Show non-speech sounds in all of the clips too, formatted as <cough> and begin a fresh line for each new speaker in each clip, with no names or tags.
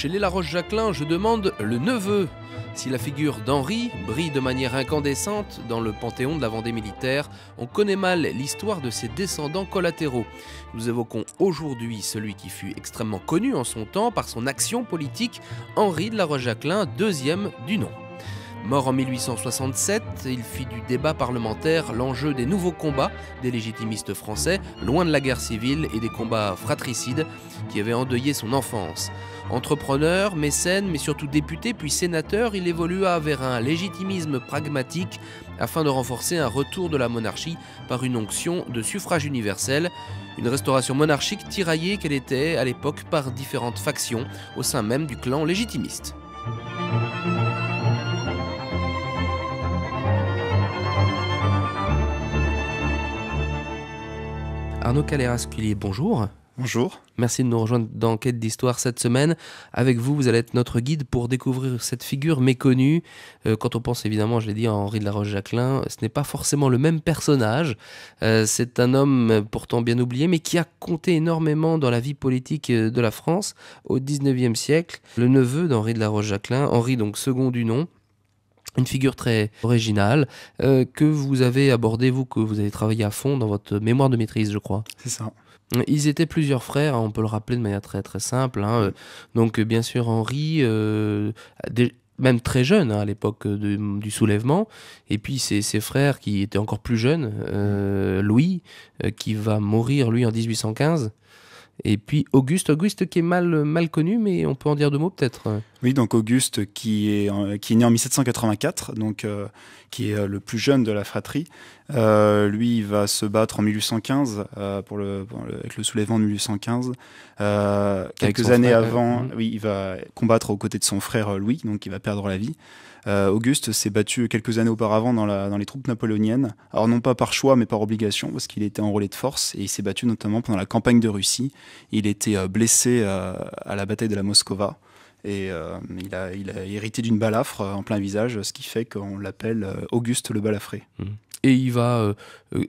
Chez les Laroche-Jacquelin, je demande le neveu. Si la figure d'Henri brille de manière incandescente dans le panthéon de la Vendée militaire, on connaît mal l'histoire de ses descendants collatéraux. Nous évoquons aujourd'hui celui qui fut extrêmement connu en son temps par son action politique, Henri de laroche jacquelin deuxième du nom. Mort en 1867, il fit du débat parlementaire l'enjeu des nouveaux combats des légitimistes français, loin de la guerre civile et des combats fratricides qui avaient endeuillé son enfance. Entrepreneur, mécène, mais surtout député puis sénateur, il évolua vers un légitimisme pragmatique afin de renforcer un retour de la monarchie par une onction de suffrage universel, une restauration monarchique tiraillée qu'elle était à l'époque par différentes factions au sein même du clan légitimiste. Arnaud caleras culier bonjour. Bonjour. Merci de nous rejoindre dans Quête d'Histoire cette semaine. Avec vous, vous allez être notre guide pour découvrir cette figure méconnue. Euh, quand on pense évidemment, je l'ai dit, à Henri de la Roche-Jacquelin, ce n'est pas forcément le même personnage. Euh, c'est un homme pourtant bien oublié, mais qui a compté énormément dans la vie politique euh, de la France au 19e siècle. Le neveu d'Henri de la Roche-Jacquelin, Henri donc second du nom, une figure très originale que vous avez abordée, vous, que vous avez travaillé à fond dans votre mémoire de maîtrise, je crois. C'est ça. Ils étaient plusieurs frères, hein, on peut le rappeler de manière très très simple. Hein, euh, donc euh, bien sûr Henri, euh, même très jeune hein, à l'époque du soulèvement, et puis ses, ses, frères qui étaient encore plus jeunes, Louis, qui va
mourir lui en 1815, et puis Auguste, Auguste qui est mal, mal connu, mais on peut en dire deux mots peut-être. Oui, donc Auguste qui est, qui est né en 1784, donc euh, qui est euh, le plus jeune de la fratrie. Euh, lui, il va se battre en 1815 pour, le, avec le soulèvement de 1815. quelques années avant, mm. oui, il va combattre aux côtés de son frère Louis, donc il va perdre la vie. Euh, Auguste s'est battu quelques années auparavant dans, les troupes napoléoniennes. Alors non pas par choix, mais par obligation, parce qu'il était enrôlé de force et il s'est battu notamment pendant la campagne de Russie. Il était euh, blessé euh, à la bataille de la Moscova Et il, a, hérité d'une balafre en plein visage, ce qui fait qu'on l'appelle Auguste le balafré.
Mmh. Et il va. Euh,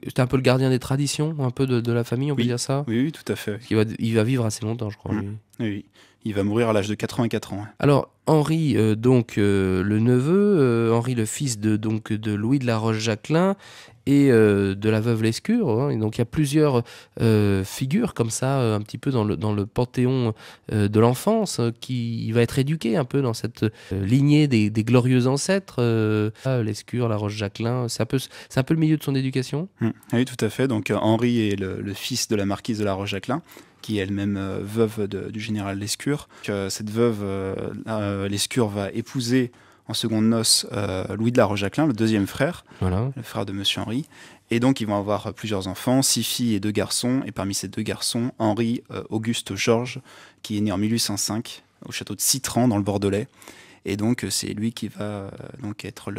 c'est un peu le gardien des traditions, un peu de, la
famille, on peut dire ça Oui, oui, tout à fait.
Il va, vivre assez longtemps, je crois. Mmh.
Oui Oui. Il va mourir à l'âge de 84 ans. Hein.
Alors, Henri, euh, donc euh, le neveu, euh, Henri le fils de, donc, de Louis de la Roche-Jacquelin et de la veuve Lescure. Hein. donc il y a plusieurs figures comme ça, un petit peu dans le, dans le panthéon de l'enfance, qui va être éduqué un peu dans cette lignée des, glorieux ancêtres. Lescure, la Roche-Jacquelin, c'est un, peu, c'est un peu le milieu de son éducation.
Hum. Ah oui, tout à fait. Donc Henri est le, le fils de la marquise de la Roche-Jacquelin qui est elle-même euh, veuve du général Lescure. Euh, cette veuve, euh, Lescure, va épouser en seconde noce Louis de la Rochaclin, le deuxième frère, le frère de Monsieur Henri. Et donc, ils vont avoir plusieurs enfants, six filles et deux garçons. Et parmi ces deux garçons, Henri Auguste Georges, qui est né en 1805 au château de Citran, dans le Bordelais. Et donc, c'est lui qui va donc être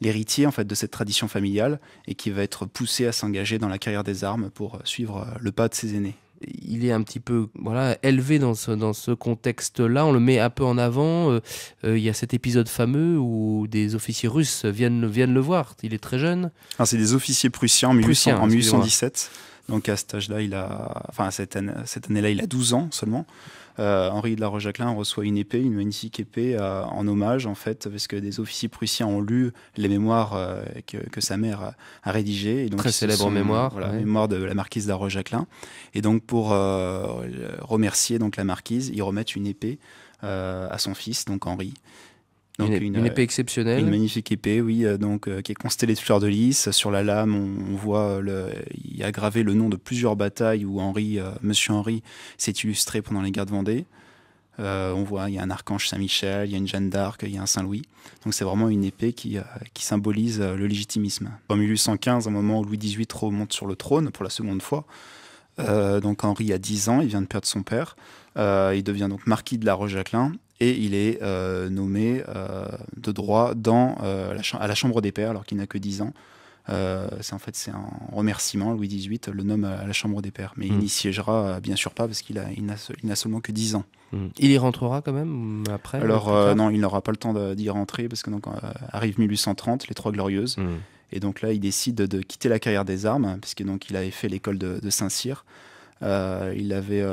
l'héritier en fait de cette tradition familiale et qui va être poussé à s'engager dans la carrière des armes pour suivre le pas de ses aînés il est un petit peu
voilà élevé dans ce, dans ce contexte-là. On le met un peu en avant. Euh, euh, il y a cet épisode fameux où des officiers russes viennent,
viennent le voir. Il est très jeune. Ah, c'est des officiers prussiens en, en 1817. Donc à cet âge-là, il a, enfin cette, année, cette année-là, il a 12 ans seulement. Euh, Henri de la jacquelin reçoit une épée, une magnifique épée euh, en hommage, en fait, parce que des officiers prussiens ont lu les mémoires euh, que, sa mère a, rédigées. Très célèbre mémoire. La mémoire de la marquise de la Et donc, pour remercier donc, la marquise, ils remettent une épée à son fils, donc Henri une, épée euh, exceptionnelle. Une magnifique épée, oui, euh, donc, euh, qui est constellée de fleurs de lys. Sur la lame, on, voit, il y a gravé le nom de plusieurs batailles où Henri, Monsieur Henri s'est illustré pendant les guerres de Vendée. on voit, il y a un archange Saint-Michel, il y a une Jeanne d'Arc, il y a un Saint-Louis. Donc c'est vraiment une épée qui, symbolise le légitimisme. En 1815, un moment où Louis XVIII remonte sur le trône pour la seconde fois, donc Henri a 10 ans, il vient de perdre son père. il devient donc marquis de la Roche-Jacquelin et il est euh, nommé euh, de droit dans, euh, à la Chambre des Pairs alors qu'il n'a que 10 ans. c'est en fait c'est un remerciement. Louis XVIII le nomme à la Chambre des Pairs, mais il hmm. n'y siégera bien sûr pas parce qu'il a, il n'a, seulement que 10 ans. Hmm. Il y rentrera
quand même mm, après Alors non,
il n'aura pas le temps d'y rentrer parce que donc arrive 1830, les Trois Glorieuses, hmm. et donc là il décide de quitter la carrière des armes puisque donc il avait fait l'école de, de Saint-Cyr. il avait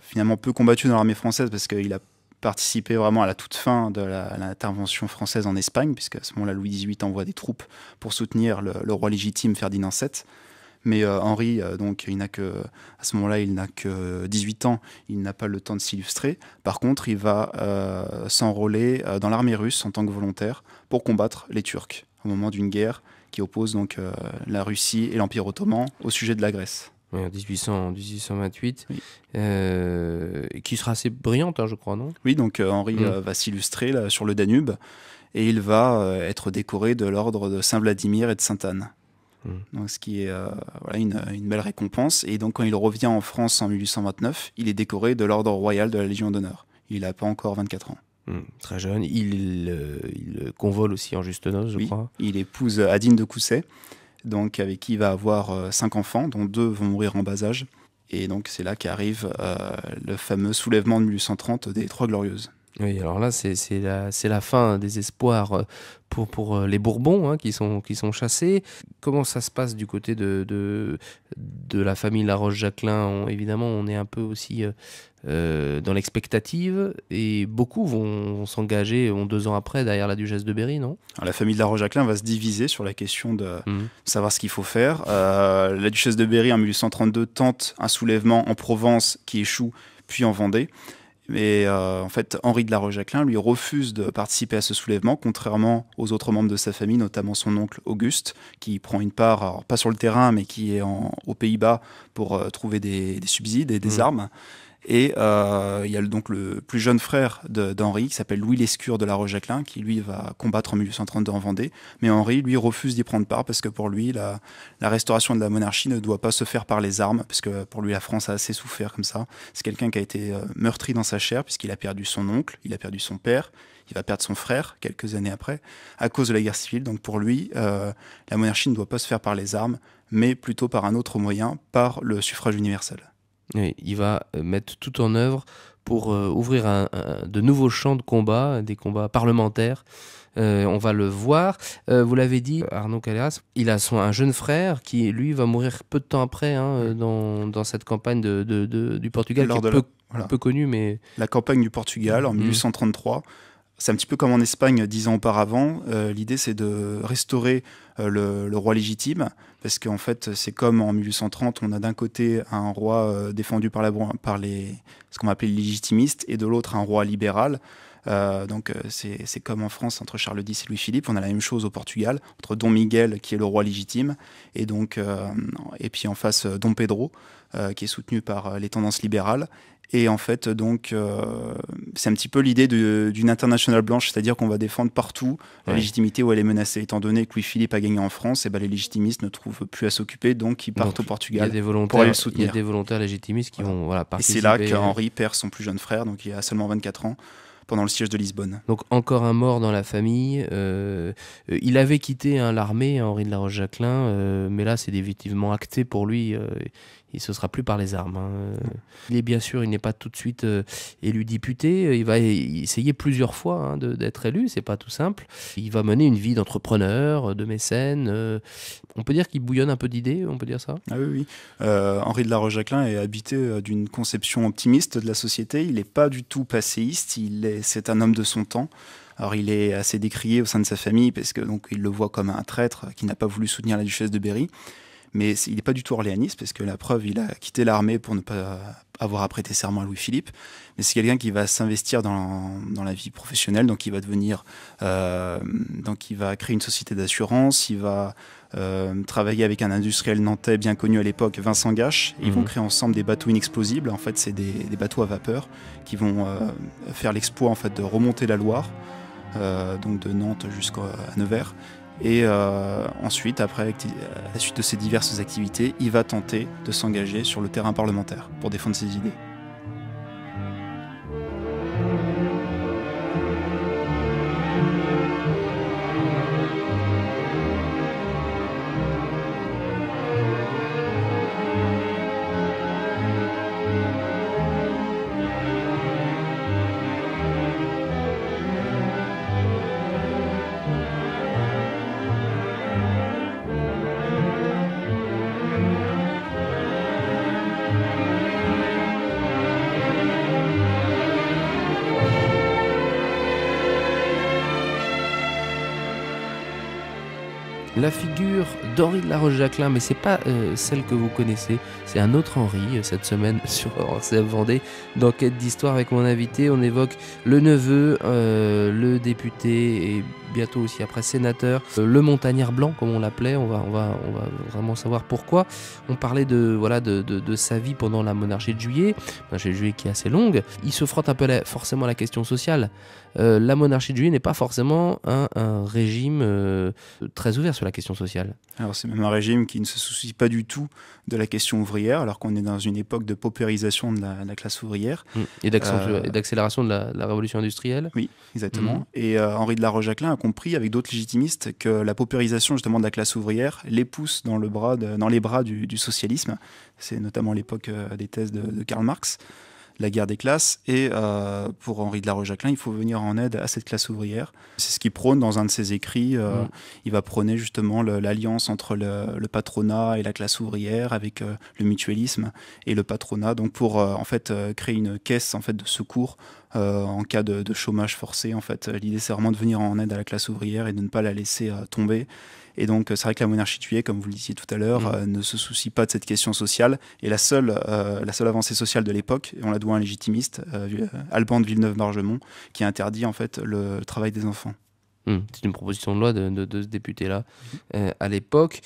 finalement peu combattu dans l'armée française parce qu'il a participer vraiment à la toute fin de l'intervention française en Espagne, puisque à ce moment-là, Louis XVIII envoie des troupes pour soutenir le, roi légitime Ferdinand VII. Mais euh, Henri, euh, donc, il n'a que, à ce moment-là, il n'a que 18 ans, il n'a pas le temps de s'illustrer. Par contre, il va euh, s'enrôler dans l'armée russe en tant que volontaire pour combattre les Turcs au moment d'une guerre qui oppose donc la Russie et l'Empire ottoman au sujet de la Grèce en 1828, euh, qui sera assez brillante, hein, je crois, non Oui, donc euh, Henri mm. euh, va s'illustrer sur le Danube et il va être décoré de l'ordre de Saint-Vladimir et de Sainte-Anne. Mm. Donc, ce qui est voilà, une, une, belle récompense. Et donc, quand il revient en France en 1829, il est décoré de l'ordre royal de la Légion d'honneur. Il n'a pas encore 24 ans. Mm. très jeune. Il, convole aussi en juste noce, je crois. Il épouse Adine de Cousset donc avec qui il va avoir euh, cinq enfants, dont deux vont mourir en bas âge. Et donc c'est là qu'arrive euh, le fameux soulèvement de 1830 des Trois Glorieuses. Oui, alors là, c'est la, fin des espoirs euh, pour, euh, les Bourbons
hein, qui, sont, qui sont chassés. Comment ça se passe du côté de, de, la famille Laroche jacquelin Évidemment, on est un peu aussi euh, dans l'expectative et beaucoup vont, s'engager. s'engager deux ans après derrière la duchesse de Berry, non La famille de laroche
jacquelin va se diviser sur la question de mmh. savoir ce qu'il faut faire. la duchesse de Berry, en 1832, tente un soulèvement en Provence qui échoue, puis en Vendée. Mais euh, en fait, Henri de la Rojaclin lui refuse de participer à ce soulèvement, contrairement aux autres membres de sa famille, notamment son oncle Auguste, qui prend une part, pas sur le terrain, mais qui est aux Pays-Bas pour euh, trouver des, subsides et des mmh. armes. Et euh, il y a donc le plus jeune frère d'Henri qui s'appelle Louis Lescure de la Rocheclin qui lui va combattre en 1832 en Vendée. Mais Henri lui refuse d'y prendre part parce que pour lui la, restauration de la monarchie ne doit pas se faire par les armes parce que pour lui la France a assez souffert comme ça. C'est quelqu'un qui a été euh, meurtri dans sa chair puisqu'il a perdu son oncle, il a perdu son père, il va perdre son frère quelques années après à cause de la guerre civile. Donc pour lui, euh, la monarchie ne doit pas se faire par les armes, mais plutôt par un autre moyen, par le suffrage universel
il va euh, mettre tout en œuvre pour euh, ouvrir de nouveaux champs de combat, des combats parlementaires. Euh, on va le voir. vous l'avez dit, Arnaud Caleras, il a son, un jeune frère qui, lui, va mourir peu de temps après hein, dans, dans,
cette campagne de, de, du Portugal,
Un peu, connue. Mais...
La campagne du Portugal en 1833, mm. c'est un petit peu comme en Espagne dix ans auparavant. L'idée, c'est de restaurer euh, le, roi légitime, parce qu'en fait, c'est comme en 1830, on a d'un côté un roi euh, défendu par, la, par les, ce qu'on appelle les légitimistes, et de l'autre un roi libéral. Euh, donc euh, c'est comme en France entre Charles X et Louis-Philippe, on a la même chose au Portugal, entre Don Miguel qui est le roi légitime, et, donc, euh, et puis en face Don Pedro qui est soutenu par les tendances libérales. Et en fait, donc, c'est un petit peu l'idée d'une internationale blanche, c'est-à-dire qu'on va défendre partout la légitimité où elle est menacée. Étant donné que Louis-Philippe a gagné en France, et eh ben les légitimistes ne trouvent plus à s'occuper, donc ils partent au Portugal pour aller le soutenir. Il y a des
volontaires légitimistes qui vont voilà, participer. Et c'est là qu'Henri
perd son plus jeune frère, donc il a seulement 24 ans, pendant le siège de Lisbonne.
Donc encore un mort dans la famille. Euh, euh, il avait quitté hein, l'armée, hein, Henri de la Roche-Jacquelin, euh, mais là c'est définitivement acté pour lui et se sera plus par les armes. Hein. Il est bien sûr, il n'est pas tout de suite euh, élu député. Euh, il va essayer plusieurs fois hein, d'être élu. C'est pas tout simple. Il va mener une vie d'entrepreneur, euh, de mécène. on peut dire qu'il bouillonne un peu d'idées. On peut dire ça.
Ah oui, Henri de la Roche-Jacquelin est habité d'une conception optimiste de la société. Il n'est pas du tout passéiste. Il c'est un homme de son temps. Alors il est assez décrié au sein de sa famille parce que donc il le voit comme un traître qui n'a pas voulu soutenir la duchesse de Berry mais il n'est pas du tout orléaniste, parce que la preuve, il a quitté l'armée pour ne pas avoir à prêter serment à Louis-Philippe, mais c'est quelqu'un qui va s'investir dans, la vie professionnelle, donc il va devenir, euh, donc il va créer une société d'assurance, il va euh, travailler avec un industriel nantais bien connu à l'époque, Vincent Gache, ils vont mhm. créer ensemble des bateaux inexplosibles, en fait c'est des, bateaux à vapeur qui vont euh, faire l'exploit en fait de remonter la Loire, donc de Nantes jusqu'à Nevers, et euh, ensuite, après, euh, la suite de ses diverses activités, il va tenter de s'engager sur le terrain parlementaire pour défendre ses idées.
la figure d'Henri de la Roche-Jacquelin, mais c'est pas euh, celle que vous connaissez, c'est un autre Henri euh, cette semaine <laughs> sur RCF Vendée. d'enquête d'Histoire avec mon invité, on évoque le neveu, euh, le député et bientôt aussi après sénateur, le montagnard blanc comme on l'appelait, on va, on, va, on va vraiment savoir pourquoi. On parlait de, voilà, de, sa vie pendant la monarchie de juillet, monarchie de juillet qui est assez longue. Il se frotte un peu forcément la question sociale. Euh, la monarchie de juillet n'est pas forcément un, régime euh, très
ouvert sur la question sociale. Alors c'est même un régime qui ne se soucie pas du tout de la question ouvrière, alors qu'on est dans une époque de paupérisation de la, classe ouvrière. Mm. Euh, et d'accélération de la, révolution industrielle. Oui, exactement. Mm. Et Henri de la roche a compris, avec d'autres légitimistes, que la paupérisation justement de la classe ouvrière les pousse dans, le bras dans les bras du, socialisme. C'est notamment l'époque des thèses de Karl Marx la guerre des classes. Et euh, pour Henri de la jacquelin il faut venir en aide à cette classe ouvrière. C'est ce qu'il prône dans un de ses écrits. Euh, mm. Il va prôner justement l'alliance entre le, patronat et la classe ouvrière avec euh, le mutualisme et le patronat, donc pour en fait créer une caisse en fait de secours euh, en cas de, chômage forcé. En fait, euh, l'idée c'est vraiment de venir en aide à la classe ouvrière et de ne pas la laisser euh, tomber. Et donc, c'est vrai que la monarchie tuée, comme vous le disiez tout à l'heure, mm. ne se soucie pas de cette question sociale. Et la seule, la seule avancée sociale de l'époque, on la doit à un légitimiste, Alban de Villeneuve-Bargemont, qui a interdit en fait le travail des enfants.
Mm. C'est une proposition de loi de, ce député-là mm-hmm. à l'époque.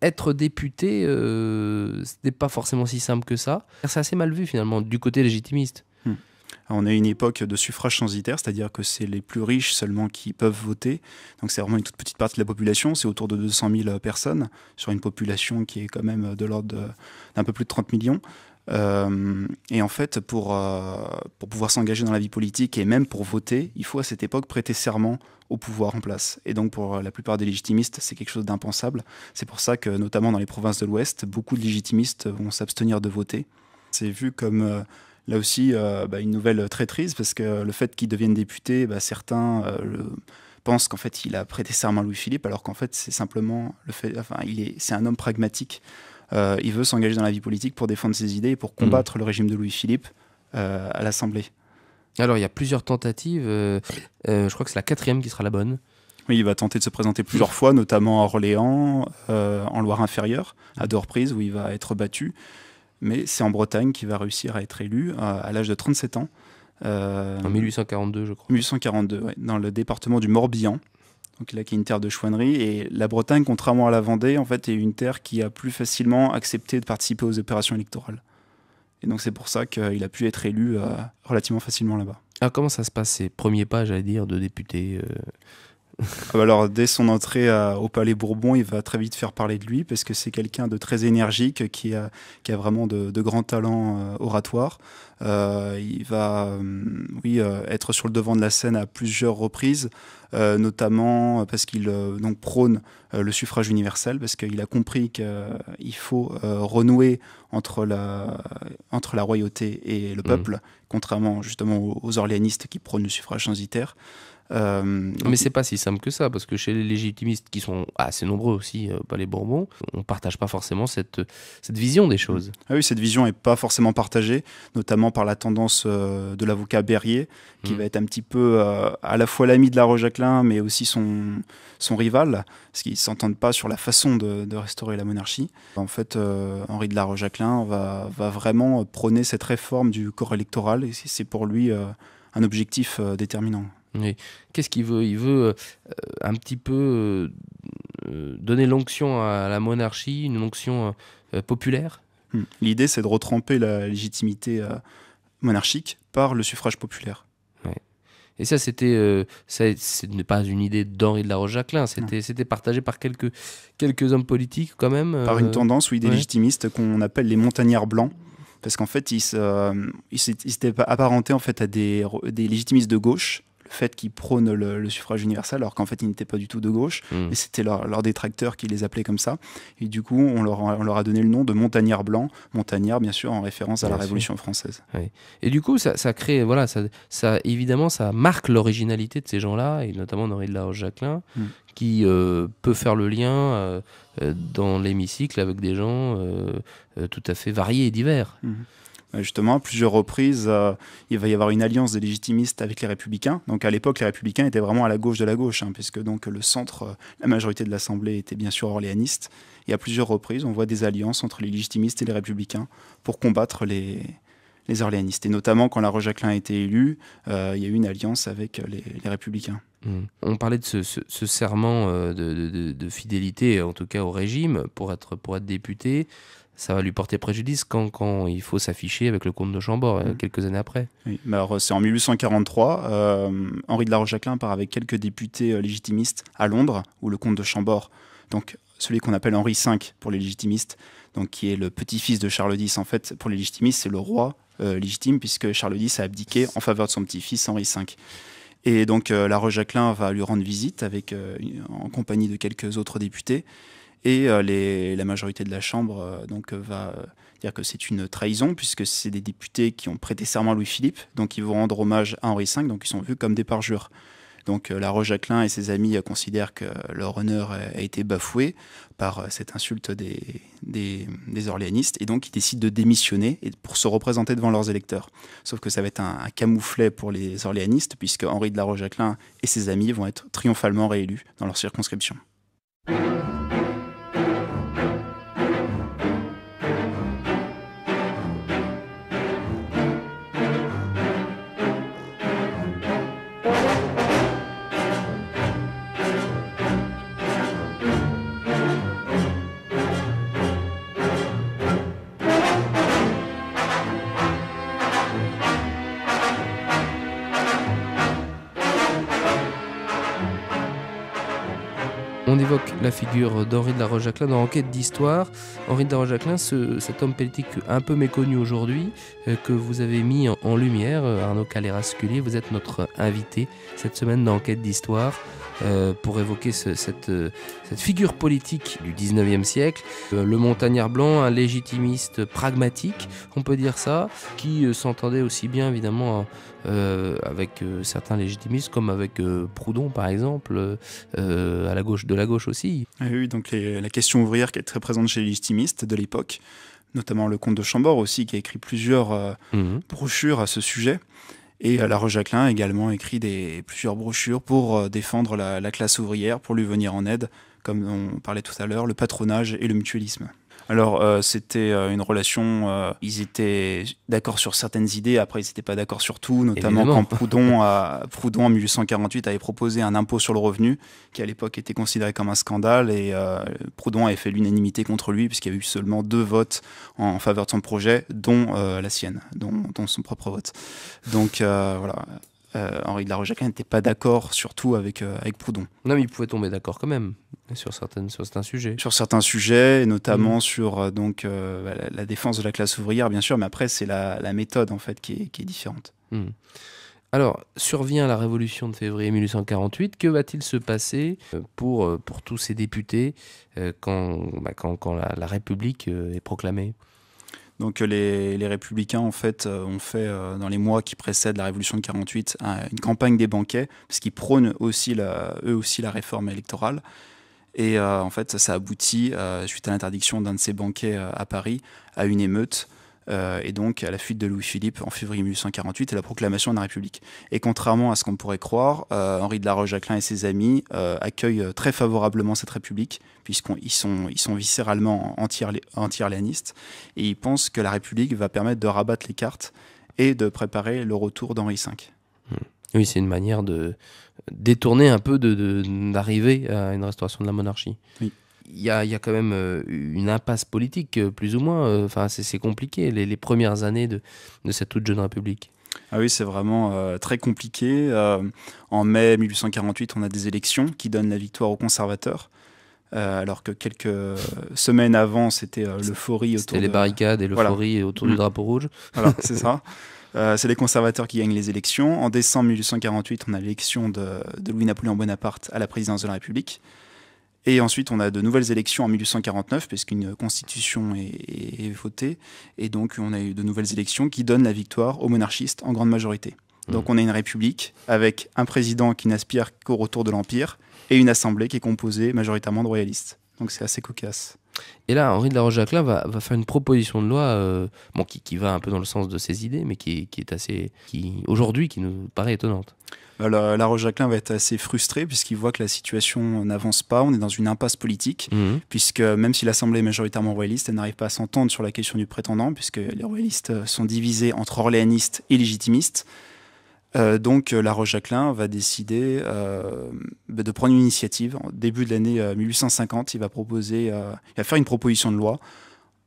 être député, ce n'est pas forcément si simple
que ça. C'est assez mal vu finalement du côté légitimiste. On a une époque de suffrage censitaire, c'est-à-dire que c'est les plus riches seulement qui peuvent voter. Donc c'est vraiment une toute petite partie de la population, c'est autour de 200 000 euh, personnes sur une population qui est quand même euh, de l'ordre d'un peu plus de 30 millions. Euh, et en fait, pour, pour pouvoir s'engager dans la vie politique et même pour voter, il faut à cette époque prêter serment au pouvoir en place. Et donc pour la plupart des légitimistes, c'est quelque chose d'impensable. C'est pour ça que notamment dans les provinces de l'Ouest, beaucoup de légitimistes vont s'abstenir de voter. C'est vu comme là aussi euh, bah, une nouvelle traîtrise, parce que le fait qu'il devienne député, bah, certains euh, pensent qu'en fait il a prêté serment à Louis-Philippe, alors qu'en fait c'est simplement le fait, enfin il est, c'est un homme pragmatique. Euh, il veut s'engager dans la vie politique pour défendre ses idées et pour hmm. combattre le régime de Louis-Philippe à l'Assemblée. Alors il y a plusieurs tentatives. je crois que c'est la quatrième qui sera la bonne. Oui, il va tenter de se présenter plusieurs hmm. fois, notamment à Orléans, en Loire-Inférieure, à hmm. deux reprises, où il va être battu mais c'est en Bretagne qu'il va réussir à être élu à l'âge de 37 ans. Euh, en 1842, je crois. 1842, dans le département du Morbihan. Donc là, qui est une terre de chouannerie. Et la Bretagne, contrairement à la Vendée, en fait, est une terre qui a plus facilement accepté de participer aux opérations électorales. Et donc c'est pour ça qu'il a pu être élu euh, relativement facilement là-bas. Alors ah, comment ça se passe, ces premiers pas, j'allais dire, de député euh, ah bah alors, dès son entrée au Palais Bourbon, il va très vite faire parler de lui parce que c'est quelqu'un de très énergique qui a, vraiment de, grands talents euh, oratoires. Euh, il va euh, oui, être sur le devant de la scène à plusieurs reprises, notamment parce qu'il donc prône le suffrage universel, parce qu'il a compris qu'il faut renouer entre la, royauté et le mmh. peuple, contrairement justement aux, orléanistes qui prônent le suffrage censitaire. Euh, Mais c'est pas si simple que ça, parce que chez les légitimistes, qui sont assez nombreux aussi, euh, pas les Bourbons, on partage pas forcément cette, cette vision des choses. Ah oui, cette vision est pas forcément partagée, notamment par la tendance euh, de l'avocat Berrier, qui hmm. va être un petit peu euh, à la fois l'ami de la Jacquelin, mais aussi son, son rival, parce qu'ils s'entendent pas sur la façon de, restaurer la monarchie. En fait, Henri de la Jacquelin va, va vraiment prôner cette réforme du corps électoral, et c'est pour lui un objectif déterminant. Qu'est-ce qu'il veut Il veut euh, un petit peu euh,
euh, donner l'onction à la monarchie, une onction populaire
hmm. L'idée, c'est de retremper la légitimité monarchique par le suffrage populaire.
Et ça, c'était, ce n'est pas une idée d'Henri de la Roche-Jacquelin, c'était, c'était partagé par quelques, quelques hommes politiques quand même. Par une tendance, oui, des
légitimistes qu'on appelle les montagnards blancs, parce qu'en fait, ils, s'étaient apparentés en fait, à des, des légitimistes de gauche fait qu'ils prônent le, suffrage universel, alors qu'en fait, ils n'étaient pas du tout de gauche. mais mm. Et c'était leurs leur détracteurs qui les appelaient comme ça. Et du coup, on leur, leur a donné le nom de montagnards blancs. Montagnards, bien sûr, en référence à la Révolution française.
Et du coup, ça, crée, voilà, ça, évidemment, ça marque l'originalité de ces gens-là, et notamment Henri de la Roche-Jacquelin, mm. qui euh, peut faire le lien
euh, euh, dans l'hémicycle avec des gens tout à fait variés et divers. Mm-hmm. Euh, justement, à plusieurs reprises, euh, il va y avoir une alliance des légitimistes avec les républicains. Donc à l'époque, les républicains étaient vraiment à la gauche de la gauche, hein, puisque donc le centre, euh, la majorité de l'Assemblée était bien sûr orléaniste. Et à plusieurs reprises, on voit des alliances entre les légitimistes et les républicains pour combattre les, orléanistes. Et notamment quand la Rojaquelin a été élue, il y a eu une alliance avec les, républicains.
Hmm. On parlait de ce, serment de, de, fidélité, en tout cas au régime, pour être, pour être député ça va lui porter préjudice quand,
il faut s'afficher avec le comte de Chambord euh, mm. quelques années après. Oui. Alors, euh, c'est en 1843, euh, Henri de la jacquelin part avec quelques députés légitimistes à Londres, où le comte de Chambord, donc celui qu'on appelle Henri V pour les légitimistes, donc qui est le petit-fils de Charles X en fait, pour les légitimistes, c'est le roi légitime, puisque Charles X a abdiqué en faveur de son petit-fils Henri V. Et donc la va lui rendre visite avec, en compagnie de quelques autres députés. Et euh, les, la majorité de la Chambre euh, donc, euh, va dire que c'est une trahison, puisque c'est des députés qui ont prêté serment à Louis-Philippe, donc ils vont rendre hommage à Henri V, donc ils sont vus comme des parjures. Donc la Roche-Jacquelin et ses amis considèrent que leur honneur a été bafoué par cette insulte des, des, orléanistes et donc ils décident de démissionner pour se représenter devant leurs électeurs. Sauf que ça va être un, camouflet pour les orléanistes puisque Henri de la Roche-Jacquelin et ses amis vont être triomphalement réélus dans leur circonscription.
la figure d'Henri de la roche dans Enquête d'histoire. Henri de la roche cet homme politique un peu méconnu aujourd'hui, euh, que vous avez mis en, lumière, euh, Arnaud Calé-Rasculier vous êtes notre invité cette semaine dans Enquête d'histoire. Euh, pour évoquer euh, cette, figure politique du 19e siècle. Euh, le montagnard blanc, un légitimiste pragmatique, on peut dire ça, qui s'entendait aussi bien évidemment avec certains
légitimistes comme avec Proudhon par exemple, à la gauche, de la gauche aussi. Ah oui, donc la question ouvrière qui est très présente chez les légitimistes de l'époque notamment le comte de Chambord aussi, qui a écrit plusieurs mhm. brochures à ce sujet. Et euh, La jacquelin a également écrit des, plusieurs brochures pour euh, défendre la classe ouvrière, pour lui venir en aide, comme on parlait tout à l'heure, le patronage et le mutualisme. Alors, euh, c'était euh, une relation. Euh, ils étaient d'accord sur certaines idées, après, ils n'étaient pas d'accord sur tout, notamment quand Proudhon, Proudhon, en 1848, avait proposé un impôt sur le revenu, qui à l'époque était considéré comme un scandale, et Proudhon avait fait l'unanimité contre lui, puisqu'il y a eu seulement deux votes en, faveur de son projet, dont la sienne, dont, dont, son propre vote. Donc, voilà. Euh, Henri de la n'était pas d'accord, surtout avec, euh, avec Proudhon. Non, mais il pouvait tomber d'accord quand même sur, certaines, certains sujets. Sur certains sujets, et notamment mm. sur euh, bah, la, défense de la classe ouvrière, bien sûr, mais après, c'est la, méthode en fait qui est, différente. Mm. Alors, survient la
révolution de février 1848. Que va-t-il se passer pour, pour tous ces députés bah,
quand, quand,
la République est proclamée
donc euh, les, républicains en fait euh, ont fait euh, dans les mois qui précèdent la révolution de 48 une campagne des banquets parce qu'ils prônent aussi eux aussi la réforme électorale. Et en fait, ça, aboutit, suite à l'interdiction d'un de ces banquets à Paris, à une émeute euh, et donc à la fuite de Louis-Philippe en février 1848 et la proclamation de la République. Et contrairement à ce qu'on pourrait croire, euh, Henri de la Roche-Jacquelin et ses amis euh, accueillent très favorablement cette République, puisqu'ils sont, ils sont viscéralement anti-irlanistes, et ils pensent que la République va permettre de rabattre les cartes et de préparer le retour d'Henri V.
Mmh. Oui, c'est une manière de détourner un peu d'arriver de, à une restauration de la monarchie. Oui il y a, y a, quand même euh, une impasse politique, euh, plus ou moins. Euh, enfin, c'est compliqué, les, premières années de, cette toute jeune République.
Ah oui, c'est vraiment très compliqué. en mai 1848, on a des élections qui donnent la victoire aux conservateurs. alors que quelques semaines avant, c'était l'euphorie autour. barricades et l'euphorie autour du mm. drapeau rouge. <laughs> c'est ça. c'est les conservateurs qui gagnent les élections. En décembre 1848, on a l'élection de Louis-Napoléon Bonaparte à la présidence de la République. Et ensuite, on a de nouvelles élections en 1849, puisqu'une constitution est, votée. Et donc, on a eu de nouvelles élections qui donnent la victoire aux monarchistes en grande majorité. Donc, mmh. on a une république avec un président qui n'aspire qu'au retour de l'Empire et une assemblée qui est composée majoritairement de royalistes. Donc c'est assez cocasse.
Et là, Henri de la roche va, faire une proposition de loi euh, bon, qui,
qui, va un peu dans le sens de ses idées, mais qui, qui est assez. qui aujourd'hui, qui nous paraît étonnante. Bah, la, la jacquelin va être assez frustré puisqu'il voit que la situation n'avance pas, on est dans une impasse politique, mmh. puisque euh, même si l'Assemblée est majoritairement royaliste, elle n'arrive pas à s'entendre sur la question du prétendant, puisque les royalistes euh, sont divisés entre orléanistes et légitimistes. Euh, donc euh, La jacquelin va décider euh, de prendre une initiative. Au début de l'année 1850, il va proposer, il va faire une proposition de loi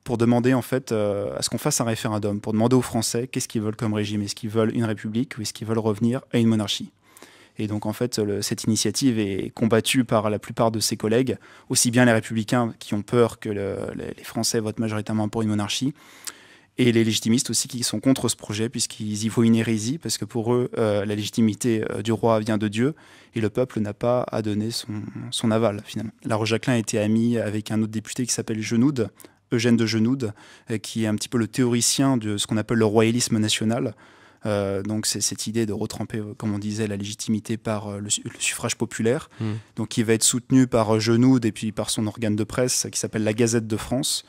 pour demander en fait à ce qu'on fasse un référendum, pour demander aux Français qu'est-ce qu'ils veulent comme régime, est-ce qu'ils veulent une république ou est-ce qu'ils veulent revenir à une monarchie. Et donc en fait, cette initiative est combattue par la plupart de ses collègues, aussi bien les républicains qui ont peur que les Français votent majoritairement pour une monarchie, et les légitimistes aussi qui sont contre ce projet puisqu'ils y voient une hérésie, parce que pour eux, euh, la légitimité euh, du roi vient de Dieu, et le peuple n'a pas à donner son, aval finalement. La a était ami avec un autre député qui s'appelle Genoude, Eugène de Genoude, euh, qui est un petit peu le théoricien de ce qu'on appelle le royalisme national. donc c'est cette idée de retremper, comme on disait, la légitimité par le, suffrage populaire, mmh. donc qui va être soutenu par Genoud Genoude et puis par son organe de presse qui s'appelle la Gazette de France,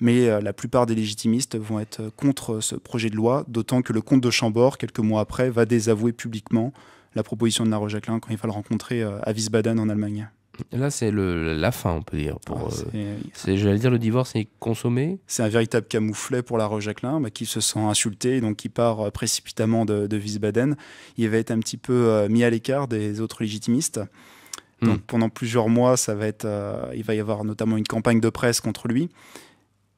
mais euh, la plupart des légitimistes vont être euh, contre ce projet de loi, d'autant que le comte de Chambord, quelques mois après, va désavouer publiquement la proposition de laro Jacquelin quand il va le rencontrer euh, à Wiesbaden en Allemagne.
Là, c'est la fin, on peut dire.
Pour, ah, j'allais dire, le divorce est consommé. C'est un véritable camouflet pour la Jacquelin, bah, qui se sent insulté, donc qui part précipitamment de, Wiesbaden. Il va être un petit peu mis à l'écart des autres légitimistes. Donc, hmm. pendant plusieurs mois, ça va être, il va y avoir notamment une campagne de presse contre lui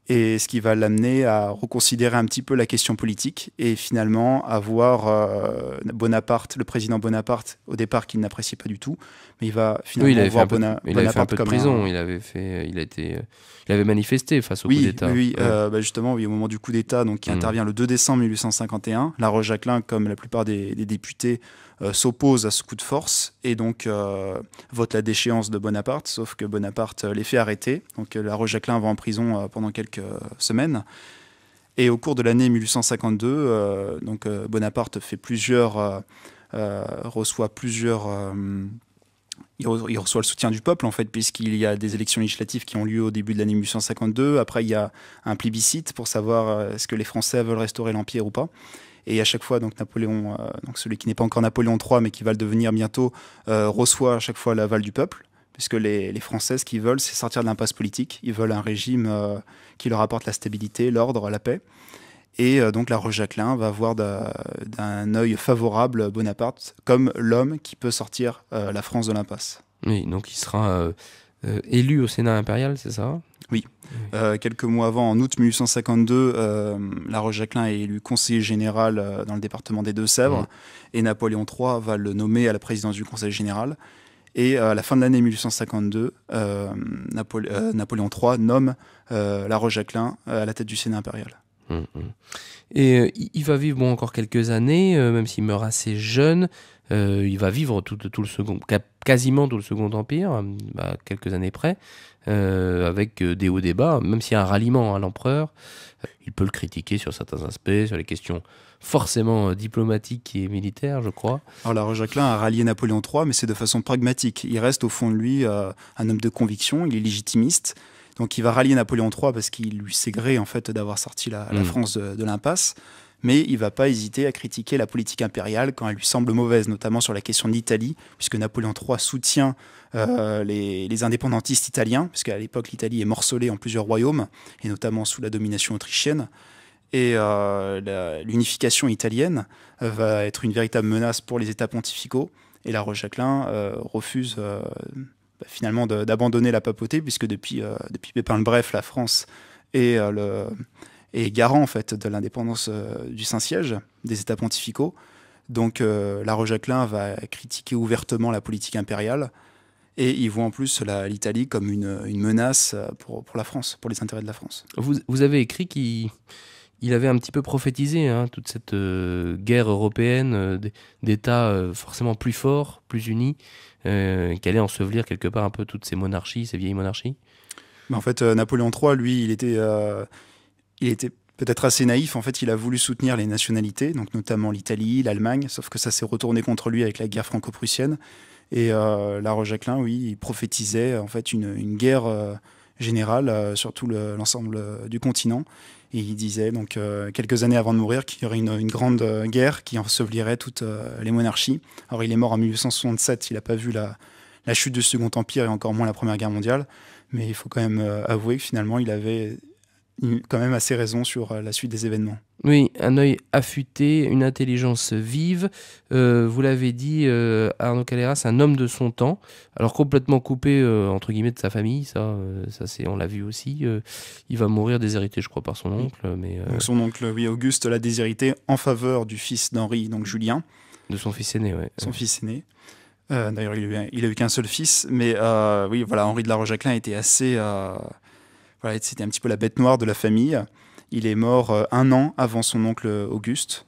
et ce qui va l'amener à reconsidérer un petit peu la question politique et finalement à voir euh, Bonaparte, le président Bonaparte, au départ qu'il n'appréciait pas du tout, mais il va finalement voir Bonaparte comme prison, il avait fait, il été, euh, il avait manifesté face au coup d'État. Oui, euh, bah, justement, au moment du coup d'État, donc qui mm. intervient le 2 décembre 1851, La Roche Jacquelin, comme la plupart des, des députés, euh, s'oppose à ce coup de force et donc euh, vote la déchéance de Bonaparte, sauf que Bonaparte euh, les fait arrêter. Donc la Jacquelin va en prison pendant quelques semaines. Et au cours de l'année 1852, donc, Bonaparte fait plusieurs, reçoit plusieurs il reçoit le soutien du peuple en fait puisqu'il y a des élections législatives qui ont lieu au début de l'année 1852. Après il y a un plébiscite pour savoir est-ce que les Français veulent restaurer l'empire ou pas. Et à chaque fois, donc Napoléon, euh, donc celui qui n'est pas encore Napoléon III, mais qui va le devenir bientôt, euh, reçoit à chaque fois l'aval du peuple puisque les, les Français, ce qu'ils veulent, c'est sortir de l'impasse politique. Ils veulent un régime euh, qui leur apporte la stabilité, l'ordre, la paix. Et donc la Roche-Jacquelin va voir d'un œil favorable Bonaparte comme l'homme qui peut sortir la France de l'impasse.
Oui, donc il sera élu au Sénat impérial, c'est ça
oui. Euh, quelques mois avant, en août 1852, euh, La Roche-Jacquelin est élu conseiller général euh, dans le département des Deux-Sèvres et Napoléon III va le nommer à la présidence du conseil général. Et euh, à la fin de l'année 1852, Napoléon III nomme La Roche-Jacquelin à la tête du Sénat impérial.
Hum, hum. Et il va vivre bon, encore quelques années, même s'il meurt assez jeune. il va vivre tout, le second, quasiment tout le Second Empire, bah, quelques années près. Euh, avec euh, des hauts débats, même s'il y a un ralliement à l'empereur. Euh, il peut le critiquer sur certains
aspects, sur les questions forcément diplomatiques et militaires je crois. Alors, la Jacquelin a rallié Napoléon III, mais c'est de façon pragmatique. Il reste au fond de lui un homme de conviction, il est légitimiste. Donc, il va rallier Napoléon III parce qu'il lui sait gré en fait d'avoir sorti la, mm. France de l'impasse mais il ne va pas hésiter à critiquer la politique impériale quand elle lui semble mauvaise, notamment sur la question d'Italie, puisque Napoléon III soutient euh, les, indépendantistes italiens, puisqu'à l'époque l'Italie est morcelée en plusieurs royaumes, et notamment sous la domination autrichienne. Et euh, l'unification italienne va être une véritable menace pour les États pontificaux. Et la Roche-Jacquelin euh, refuse bah, finalement d'abandonner la papauté, puisque depuis, depuis Pépin le Bref, la France et le, et garant en fait de l'indépendance euh, du Saint-Siège, des États pontificaux. Donc euh, la Roger-Klein va critiquer ouvertement la politique impériale et il voit en plus l'Italie comme une, menace euh, pour, la France, pour les intérêts de la France.
Vous, avez écrit qu'il avait un petit peu prophétisé hein, toute cette guerre européenne d'États forcément plus forts, plus unis, qui allait ensevelir quelque part un peu toutes ces monarchies, ces vieilles monarchies.
Mais ben, en fait, Napoléon III, lui, il était il était peut-être assez naïf, en fait, il a voulu soutenir les nationalités, donc notamment l'Italie, l'Allemagne, sauf que ça s'est retourné contre lui avec la guerre franco-prussienne. Et euh, La jacquelin oui, il prophétisait en fait une, guerre euh, générale euh, sur tout l'ensemble euh, du continent. Et il disait, donc, quelques années avant de mourir, qu'il y aurait une, grande guerre qui ensevelirait toutes les monarchies. Alors, il est mort en 1867, il n'a pas vu la, la chute du Second Empire et encore moins la Première Guerre mondiale. Mais il faut quand même avouer que finalement, il avait quand même assez raison sur euh, la suite des événements.
Oui, un œil affûté, une intelligence vive. Euh, vous l'avez dit, euh, Arnaud c'est un homme de son temps. Alors complètement coupé euh, entre guillemets de sa famille, ça, ça c'est, on l'a vu aussi. il va mourir déshérité, je crois, par son oncle. Mais son
oncle, oui, Auguste l'a déshérité en faveur du fils d'Henri, donc Julien. De son fils aîné, oui. Son fils aîné. D'ailleurs, il n'a eu, qu'un seul fils, mais oui, voilà, Henri de la jacquelin était assez c'était un petit peu la bête noire de la famille. Il est mort euh, un an avant son oncle Auguste.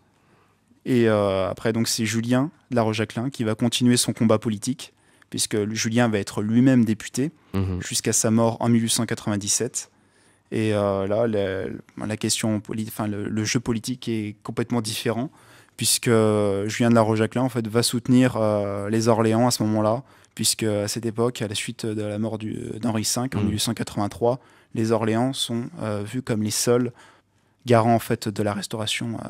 Et euh, après, donc, c'est Julien de la qui va continuer son combat politique, puisque Julien va être lui-même député mhm. jusqu'à sa mort en 1897. Et euh, là, la, question, enfin, le, jeu politique est complètement différent, puisque Julien de la en fait, va soutenir les Orléans à ce moment-là, puisque à cette époque, à la suite de la mort d'Henri V en 1883, mm. les Orléans sont euh, vus comme les seuls garants en fait de la restauration euh,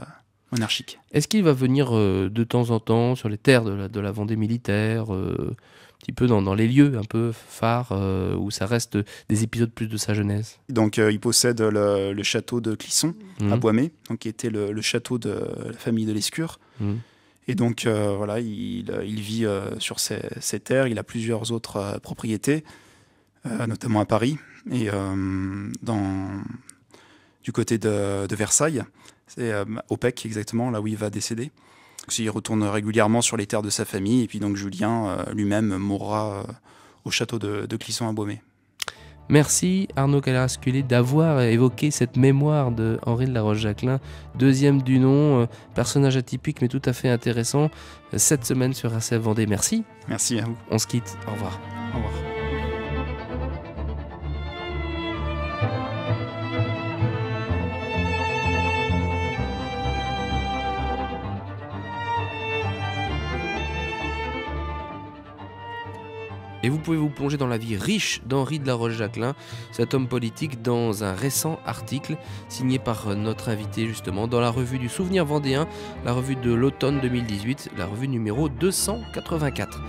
monarchique. Est-ce qu'il va venir euh, de temps en temps sur les terres de la, Vendée militaire, un petit peu dans, les lieux un peu phares où ça reste des épisodes plus de sa jeunesse
Donc il possède le, château de Clisson à mm. Boimé, donc qui était le, château de la famille de l'Escure. Mm. Et donc, euh, voilà, il, euh, vit euh, sur ses, terres. Il a plusieurs autres propriétés, notamment à Paris et dans, du côté de, Versailles. C'est au PEC, exactement, là où il va décéder. il retourne régulièrement sur les terres de sa famille. Et puis, donc, Julien lui-même mourra au château de, Clisson à Beaumet.
Merci Arnaud Calarasculé d'avoir évoqué cette mémoire de Henri de la Roche-Jacquelin, deuxième du nom, euh, personnage atypique mais tout à fait intéressant, euh, cette semaine sur ACF Vendée. Merci. Merci à vous. On se quitte. Au revoir. Au revoir. Et vous pouvez vous plonger dans la vie riche d'Henri de la Roche-Jacquelin, cet homme politique, dans un récent article signé par euh, notre invité justement dans la revue du Souvenir Vendéen, la revue de l'automne 2018, la revue numéro 284.